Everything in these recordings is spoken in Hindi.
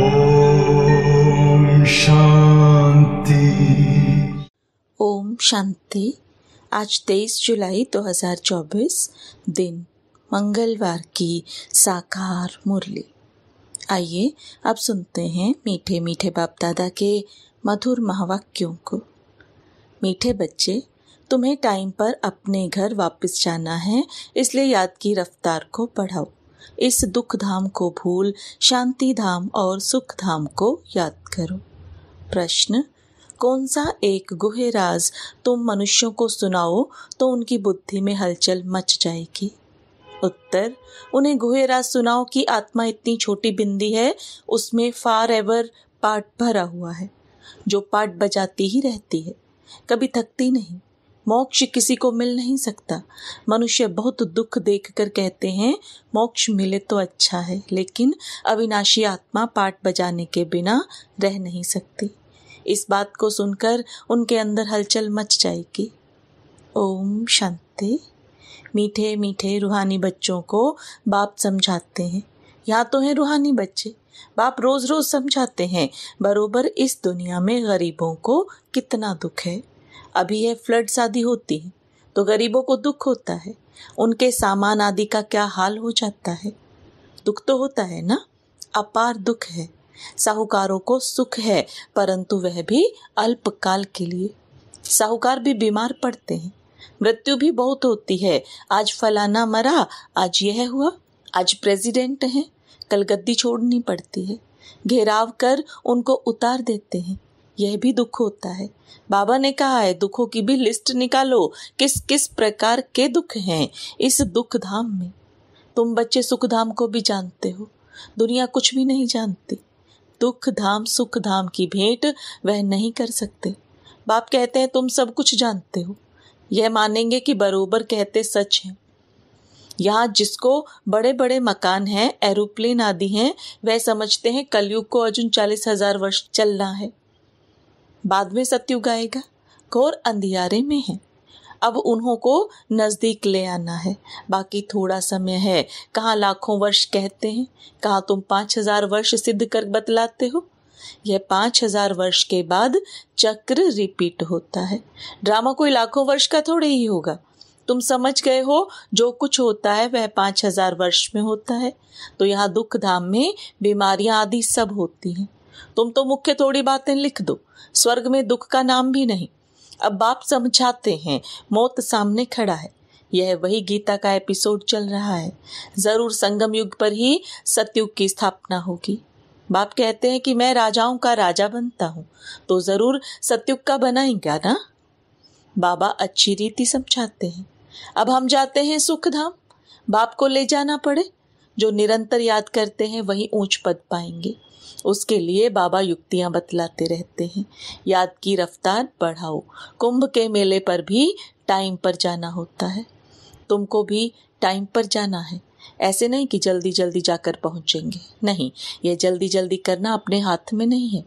ओम शांति ओम शांति आज 23 जुलाई 2024 दिन मंगलवार की साकार मुरली आइए अब सुनते हैं मीठे मीठे बाप दादा के मधुर महावाक्यों को मीठे बच्चे तुम्हें टाइम पर अपने घर वापस जाना है इसलिए याद की रफ्तार को बढ़ाओ इस दुख धाम को भूल शांति धाम और सुख धाम को याद करो प्रश्न कौन सा एक गुहे राज तुम मनुष्यों को सुनाओ तो उनकी बुद्धि में हलचल मच जाएगी उत्तर उन्हें गुहे राज सुनाओ कि आत्मा इतनी छोटी बिंदी है उसमें फार एवर पाठ भरा हुआ है जो पाठ बजाती ही रहती है कभी थकती नहीं मोक्ष किसी को मिल नहीं सकता मनुष्य बहुत दुख देखकर कहते हैं मोक्ष मिले तो अच्छा है लेकिन अविनाशी आत्मा पाठ बजाने के बिना रह नहीं सकती इस बात को सुनकर उनके अंदर हलचल मच जाएगी ओम शांति मीठे मीठे रूहानी बच्चों को बाप समझाते हैं यहाँ तो हैं रूहानी बच्चे बाप रोज रोज समझाते हैं बरोबर इस दुनिया में गरीबों को कितना दुख है अभी यह फ्लड शादी होती है तो गरीबों को दुख होता है उनके सामान आदि का क्या हाल हो जाता है दुख तो होता है ना अपार दुख है साहूकारों को सुख है परंतु वह भी अल्पकाल के लिए साहूकार भी बीमार पड़ते हैं मृत्यु भी बहुत होती है आज फलाना मरा आज यह हुआ आज प्रेसिडेंट हैं कल गद्दी छोड़नी पड़ती है घेराव कर उनको उतार देते हैं यह भी दुख होता है बाबा ने कहा है दुखों की भी लिस्ट निकालो किस किस प्रकार के दुख हैं इस दुख धाम में तुम बच्चे सुख धाम को भी जानते हो दुनिया कुछ भी नहीं जानती दुख धाम सुख धाम की भेंट वह नहीं कर सकते बाप कहते हैं तुम सब कुछ जानते हो यह मानेंगे कि बरोबर कहते सच हैं यहाँ जिसको बड़े बड़े मकान हैं एरोप्लेन आदि हैं वह समझते हैं कलयुग को अर्जुन चालीस हजार वर्ष चलना है बाद में सत्युग आएगा घोर अंधियारे में है अब उन्हों को नज़दीक ले आना है बाकी थोड़ा समय है कहाँ लाखों वर्ष कहते हैं कहाँ तुम पांच हजार वर्ष सिद्ध कर बतलाते हो यह पांच हजार वर्ष के बाद चक्र रिपीट होता है ड्रामा कोई लाखों वर्ष का थोड़े ही होगा तुम समझ गए हो जो कुछ होता है वह पांच हजार वर्ष में होता है तो यहाँ दुख धाम में बीमारियां आदि सब होती हैं तुम तो मुख्य थोड़ी बातें लिख दो स्वर्ग में दुख का नाम भी नहीं अब बाप समझाते हैं मौत सामने खड़ा है यह वही गीता का एपिसोड चल रहा है जरूर संगम युग पर ही सतयुग की स्थापना होगी बाप कहते हैं कि मैं राजाओं का राजा बनता हूँ तो जरूर सतयुग का बनाएंगे ना बाबा अच्छी रीति समझाते हैं अब हम जाते हैं सुखधाम बाप को ले जाना पड़े जो निरंतर याद करते हैं वही ऊंच पद पाएंगे उसके लिए बाबा युक्तियां बतलाते रहते हैं याद की रफ्तार बढ़ाओ कुंभ के मेले पर भी टाइम पर जाना होता है तुमको भी टाइम पर जाना है ऐसे नहीं कि जल्दी जल्दी जाकर पहुंचेंगे नहीं यह जल्दी जल्दी करना अपने हाथ में नहीं है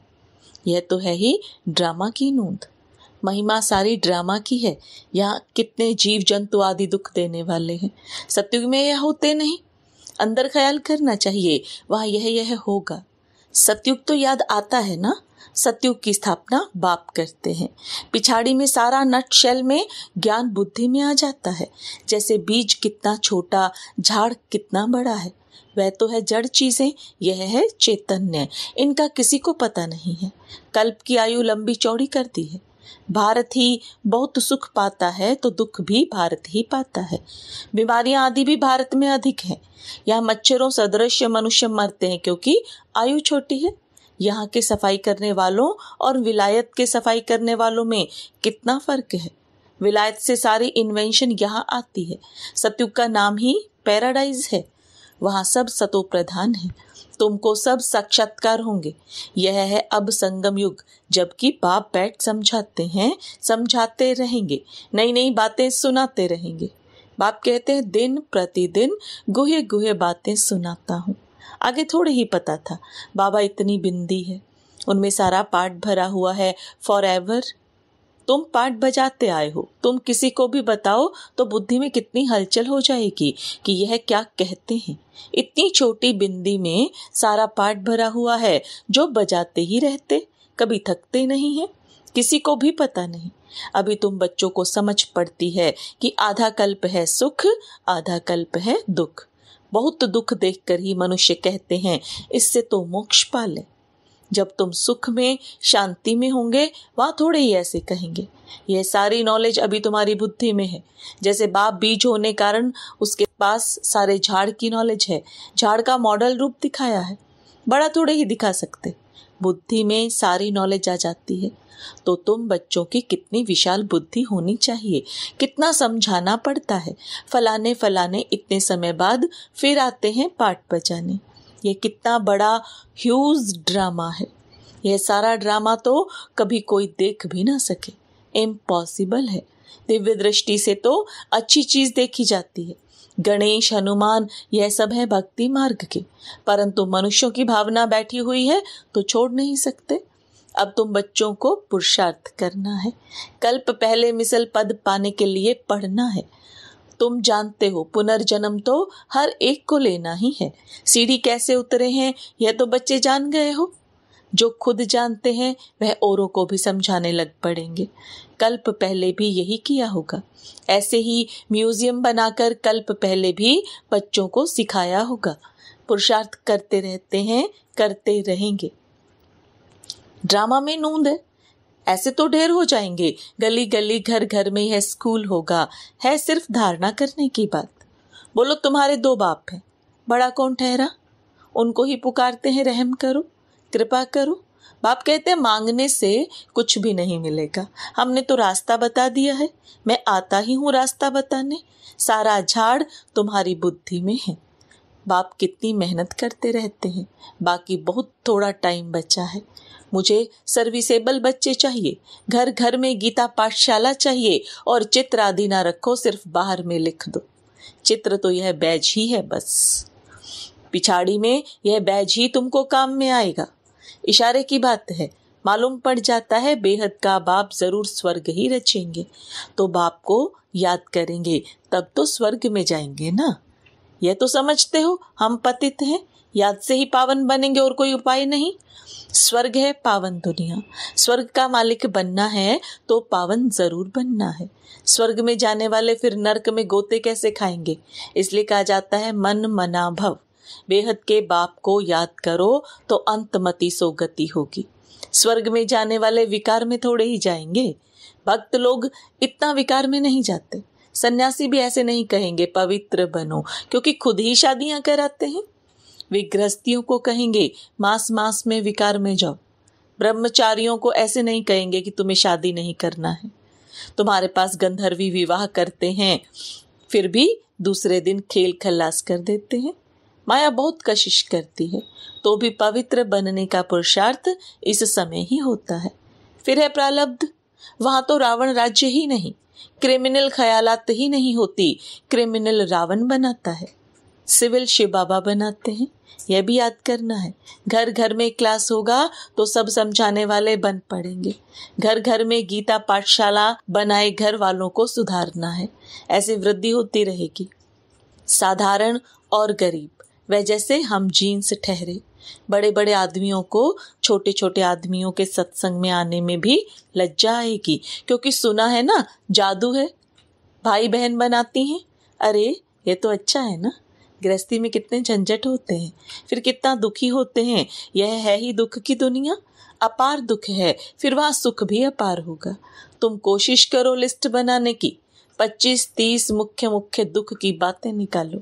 यह तो है ही ड्रामा की नूंद महिमा सारी ड्रामा की है यहाँ कितने जीव जंतु आदि दुख देने वाले हैं सत्युग में यह होते नहीं अंदर ख्याल करना चाहिए वह यह यह होगा सतयुग तो याद आता है ना सतयुग की स्थापना बाप करते हैं पिछाड़ी में सारा नट शैल में ज्ञान बुद्धि में आ जाता है जैसे बीज कितना छोटा झाड़ कितना बड़ा है वह तो है जड़ चीजें यह है चैतन्य इनका किसी को पता नहीं है कल्प की आयु लंबी चौड़ी करती है भारत ही बहुत सुख पाता है तो दुख भी भारत ही पाता है बीमारियां आदि भी भारत में अधिक है यहाँ मच्छरों सदृश मनुष्य मरते हैं क्योंकि आयु छोटी है यहाँ के सफाई करने वालों और विलायत के सफाई करने वालों में कितना फर्क है विलायत से सारी इन्वेंशन यहाँ आती है सतयुग का नाम ही पैराडाइज है वहाँ सब सतो प्रधान है तुमको सब साक्षात्कार होंगे यह है अब संगम युग जबकि बाप बैठ समझाते हैं समझाते रहेंगे नई नई बातें सुनाते रहेंगे बाप कहते हैं दिन प्रतिदिन गुहे गुहे बातें सुनाता हूँ आगे थोड़े ही पता था बाबा इतनी बिंदी है उनमें सारा पाठ भरा हुआ है फॉर एवर तुम पाठ बजाते आए हो तुम किसी को भी बताओ तो बुद्धि में कितनी हलचल हो जाएगी कि यह क्या कहते हैं इतनी छोटी बिंदी में सारा पाठ भरा हुआ है जो बजाते ही रहते कभी थकते नहीं है किसी को भी पता नहीं अभी तुम बच्चों को समझ पड़ती है कि आधा कल्प है सुख आधा कल्प है दुख बहुत दुख देखकर ही मनुष्य कहते हैं इससे तो मोक्ष पा जब तुम सुख में शांति में होंगे वहाँ थोड़े ही ऐसे कहेंगे यह सारी नॉलेज अभी तुम्हारी बुद्धि में है जैसे बाप बीज होने कारण उसके पास सारे झाड़ की नॉलेज है झाड़ का मॉडल रूप दिखाया है बड़ा थोड़े ही दिखा सकते बुद्धि में सारी नॉलेज आ जाती है तो तुम बच्चों की कितनी विशाल बुद्धि होनी चाहिए कितना समझाना पड़ता है फलाने फलाने इतने समय बाद फिर आते हैं पाठ बजाने ये कितना बड़ा ह्यूज ड्रामा है ये सारा ड्रामा तो कभी कोई देख भी ना सके इम्पॉसिबल है दिव्य दृष्टि से तो अच्छी चीज देखी जाती है गणेश हनुमान यह सब है भक्ति मार्ग के परंतु मनुष्यों की भावना बैठी हुई है तो छोड़ नहीं सकते अब तुम बच्चों को पुरुषार्थ करना है कल्प पहले मिसल पद पाने के लिए पढ़ना है तुम जानते हो पुनर्जन्म तो हर एक को लेना ही है सीढ़ी कैसे उतरे हैं यह तो बच्चे जान गए हो जो खुद जानते हैं वह औरों को भी समझाने लग पड़ेंगे कल्प पहले भी यही किया होगा ऐसे ही म्यूजियम बनाकर कल्प पहले भी बच्चों को सिखाया होगा पुरुषार्थ करते रहते हैं करते रहेंगे ड्रामा में नूंद है ऐसे तो ढेर हो जाएंगे गली गली घर घर में यह स्कूल होगा है सिर्फ धारणा करने की बात बोलो तुम्हारे दो बाप हैं बड़ा कौन ठहरा उनको ही पुकारते हैं रहम करो कृपा करो बाप कहते हैं मांगने से कुछ भी नहीं मिलेगा हमने तो रास्ता बता दिया है मैं आता ही हूँ रास्ता बताने सारा झाड़ तुम्हारी बुद्धि में है बाप कितनी मेहनत करते रहते हैं बाकी बहुत थोड़ा टाइम बचा है मुझे सर्विसेबल बच्चे चाहिए घर घर में गीता पाठशाला चाहिए और चित्र आदि ना रखो सिर्फ बाहर में लिख दो चित्र तो यह बैज ही है बस पिछाड़ी में यह बैज ही तुमको काम में आएगा इशारे की बात है मालूम पड़ जाता है बेहद का बाप जरूर स्वर्ग ही रचेंगे तो बाप को याद करेंगे तब तो स्वर्ग में जाएंगे ना यह तो समझते हो हम पतित हैं याद से ही पावन बनेंगे और कोई उपाय नहीं स्वर्ग है पावन दुनिया स्वर्ग का मालिक बनना है तो पावन जरूर बनना है स्वर्ग में जाने वाले फिर नरक में गोते कैसे खाएंगे इसलिए कहा जाता है मन मना भव बेहद के बाप को याद करो तो मती सो गति होगी स्वर्ग में जाने वाले विकार में थोड़े ही जाएंगे भक्त लोग इतना विकार में नहीं जाते सन्यासी भी ऐसे नहीं कहेंगे पवित्र बनो क्योंकि खुद ही शादियां कराते हैं वे गृहस्थियों को कहेंगे मास मास में विकार में जाओ ब्रह्मचारियों को ऐसे नहीं कहेंगे कि तुम्हें शादी नहीं करना है तुम्हारे पास गंधर्वी विवाह करते हैं फिर भी दूसरे दिन खेल खल्लास कर देते हैं माया बहुत कशिश करती है तो भी पवित्र बनने का पुरुषार्थ इस समय ही होता है फिर है प्रलब्ध वहां तो रावण राज्य ही नहीं क्रिमिनल ख्यालात ही नहीं होती क्रिमिनल रावण बनाता है सिविल शिव बाबा बनाते हैं यह भी याद करना है घर घर में क्लास होगा तो सब समझाने वाले बन पड़ेंगे घर घर में गीता पाठशाला बनाए घर वालों को सुधारना है ऐसी वृद्धि होती रहेगी साधारण और गरीब वह जैसे हम जीन्स ठहरे बड़े बड़े आदमियों को छोटे छोटे आदमियों के सत्संग में आने में भी लज्जा आएगी क्योंकि सुना है ना जादू है भाई बहन बनाती हैं अरे ये तो अच्छा है ना गृहस्थी में कितने झंझट होते हैं फिर कितना दुखी होते हैं यह है ही दुख की दुनिया अपार दुख है फिर वह सुख भी अपार होगा तुम कोशिश करो लिस्ट बनाने की पच्चीस तीस मुख्य मुख्य दुख की बातें निकालो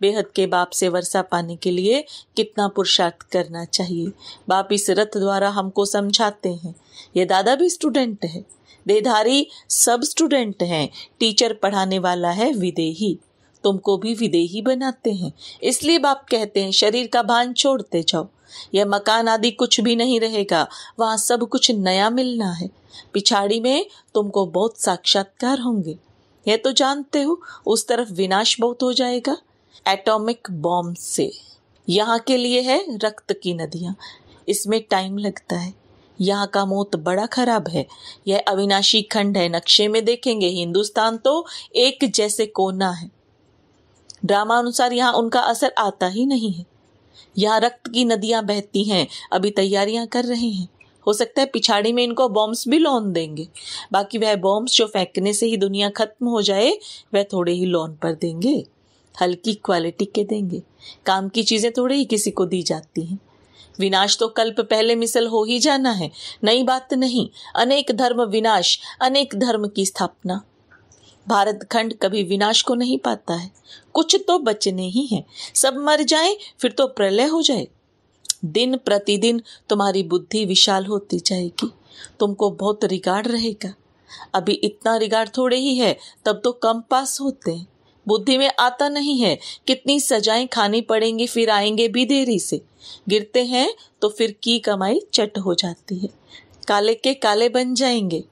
बेहद के बाप से वर्षा पाने के लिए कितना पुरुषार्थ करना चाहिए बाप इस रथ द्वारा हमको समझाते हैं यह दादा भी स्टूडेंट है देधारी सब स्टूडेंट हैं टीचर पढ़ाने वाला है विदेही तुमको भी विदेही बनाते हैं इसलिए बाप कहते हैं शरीर का भान छोड़ते जाओ यह मकान आदि कुछ भी नहीं रहेगा वहां सब कुछ नया मिलना है पिछाड़ी में तुमको बहुत साक्षात्कार होंगे यह तो जानते हो उस तरफ विनाश बहुत हो जाएगा एटॉमिक बॉम्ब से यहाँ के लिए है रक्त की नदियां इसमें टाइम लगता है यहाँ का मौत बड़ा खराब है यह अविनाशी खंड है नक्शे में देखेंगे हिंदुस्तान तो एक जैसे कोना है ड्रामा अनुसार यहाँ उनका असर आता ही नहीं है यहाँ रक्त की नदियां बहती हैं अभी तैयारियां कर रहे हैं हो सकता है पिछाड़ी में इनको बॉम्ब्स भी लोन देंगे बाकी वह बॉम्ब्स जो फेंकने से ही दुनिया खत्म हो जाए वह थोड़े ही लोन पर देंगे हल्की क्वालिटी के देंगे काम की चीजें थोड़े ही किसी को दी जाती हैं विनाश तो कल्प पहले मिसल हो ही जाना है नई बात नहीं अनेक धर्म विनाश अनेक धर्म की स्थापना भारत खंड कभी विनाश को नहीं पाता है कुछ तो बचने ही हैं सब मर जाए फिर तो प्रलय हो जाए दिन प्रतिदिन तुम्हारी बुद्धि विशाल होती जाएगी तुमको बहुत रिगार्ड रहेगा अभी इतना रिगार्ड थोड़े ही है तब तो कम पास होते हैं बुद्धि में आता नहीं है कितनी सजाएं खानी पड़ेंगी फिर आएंगे भी देरी से गिरते हैं तो फिर की कमाई चट हो जाती है काले के काले बन जाएंगे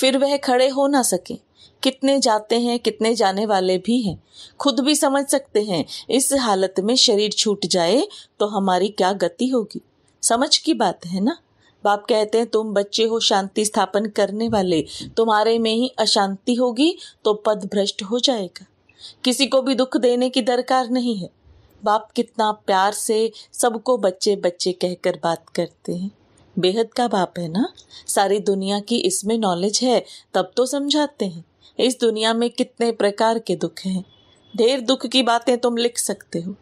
फिर वह खड़े हो ना सके कितने जाते हैं कितने जाने वाले भी हैं खुद भी समझ सकते हैं इस हालत में शरीर छूट जाए तो हमारी क्या गति होगी समझ की बात है ना बाप कहते हैं तुम बच्चे हो शांति स्थापन करने वाले तुम्हारे में ही अशांति होगी तो पद भ्रष्ट हो जाएगा किसी को भी दुख देने की दरकार नहीं है बाप कितना प्यार से सबको बच्चे बच्चे कहकर बात करते हैं बेहद का बाप है ना सारी दुनिया की इसमें नॉलेज है तब तो समझाते हैं इस दुनिया में कितने प्रकार के दुख हैं ढेर दुख की बातें तुम लिख सकते हो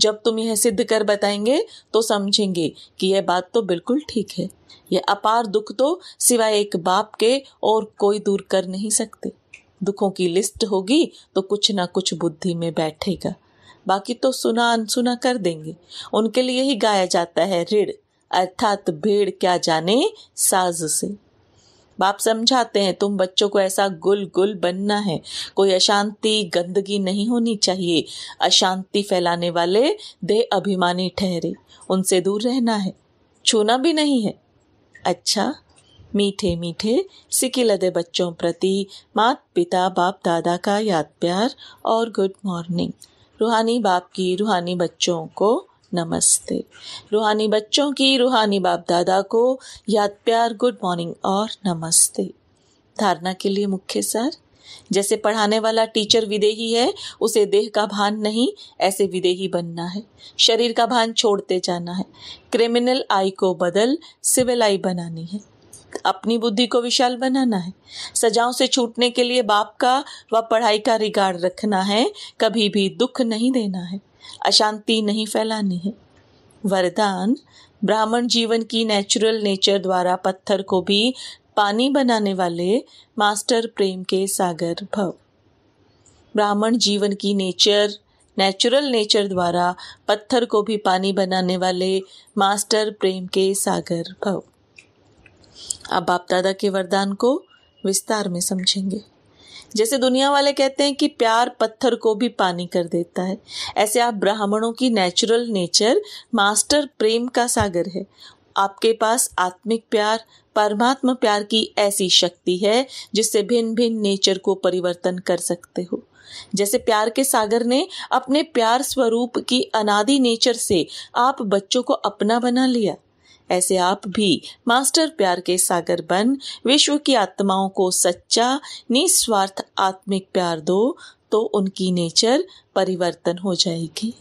जब तुम यह सिद्ध कर बताएंगे तो समझेंगे कि यह बात तो बिल्कुल ठीक है यह अपार दुख तो सिवाय एक बाप के और कोई दूर कर नहीं सकते दुखों की लिस्ट होगी तो कुछ ना कुछ बुद्धि में बैठेगा बाकी तो सुना अनसुना कर देंगे उनके लिए ही गाया जाता है ऋण अर्थात भेड़ क्या जाने साज से बाप समझाते हैं तुम बच्चों को ऐसा गुल गुल बनना है कोई अशांति गंदगी नहीं होनी चाहिए अशांति फैलाने वाले दे अभिमानी ठहरे उनसे दूर रहना है छूना भी नहीं है अच्छा मीठे मीठे सिकी लदे बच्चों प्रति मात पिता बाप दादा का याद प्यार और गुड मॉर्निंग रूहानी बाप की रूहानी बच्चों को नमस्ते रूहानी बच्चों की रूहानी बाप दादा को याद प्यार गुड मॉर्निंग और नमस्ते धारणा के लिए मुख्य सर जैसे पढ़ाने वाला टीचर विदेही है उसे देह का भान नहीं ऐसे विदेही बनना है शरीर का भान छोड़ते जाना है क्रिमिनल आई को बदल सिविल आई बनानी है अपनी बुद्धि को विशाल बनाना है सजाओं से छूटने के लिए बाप का व पढ़ाई का रिगार्ड रखना है कभी भी दुख नहीं देना है अशांति नहीं फैलानी है वरदान ब्राह्मण जीवन की नेचुरल नेचर द्वारा पत्थर को भी पानी बनाने वाले मास्टर प्रेम के सागर भव ब्राह्मण जीवन की नेचर नेचुरल नेचर द्वारा पत्थर को भी पानी बनाने वाले मास्टर प्रेम के सागर भव अब बाप दादा के वरदान को विस्तार में समझेंगे जैसे दुनिया वाले कहते हैं कि प्यार पत्थर को भी पानी कर देता है ऐसे आप ब्राह्मणों की नेचुरल नेचर मास्टर प्रेम का सागर है आपके पास आत्मिक प्यार परमात्म प्यार की ऐसी शक्ति है जिससे भिन्न भिन्न नेचर को परिवर्तन कर सकते हो जैसे प्यार के सागर ने अपने प्यार स्वरूप की अनादि नेचर से आप बच्चों को अपना बना लिया ऐसे आप भी मास्टर प्यार के सागर बन विश्व की आत्माओं को सच्चा निस्वार्थ आत्मिक प्यार दो तो उनकी नेचर परिवर्तन हो जाएगी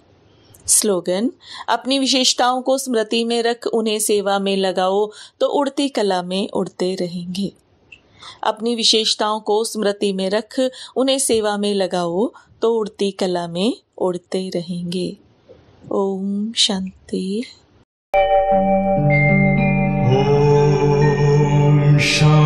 स्लोगन अपनी विशेषताओं को स्मृति में रख उन्हें सेवा में लगाओ तो उड़ती कला में उड़ते रहेंगे अपनी विशेषताओं को स्मृति में रख उन्हें सेवा में लगाओ तो उड़ती कला में उड़ते रहेंगे ओम शांति Om Shanti.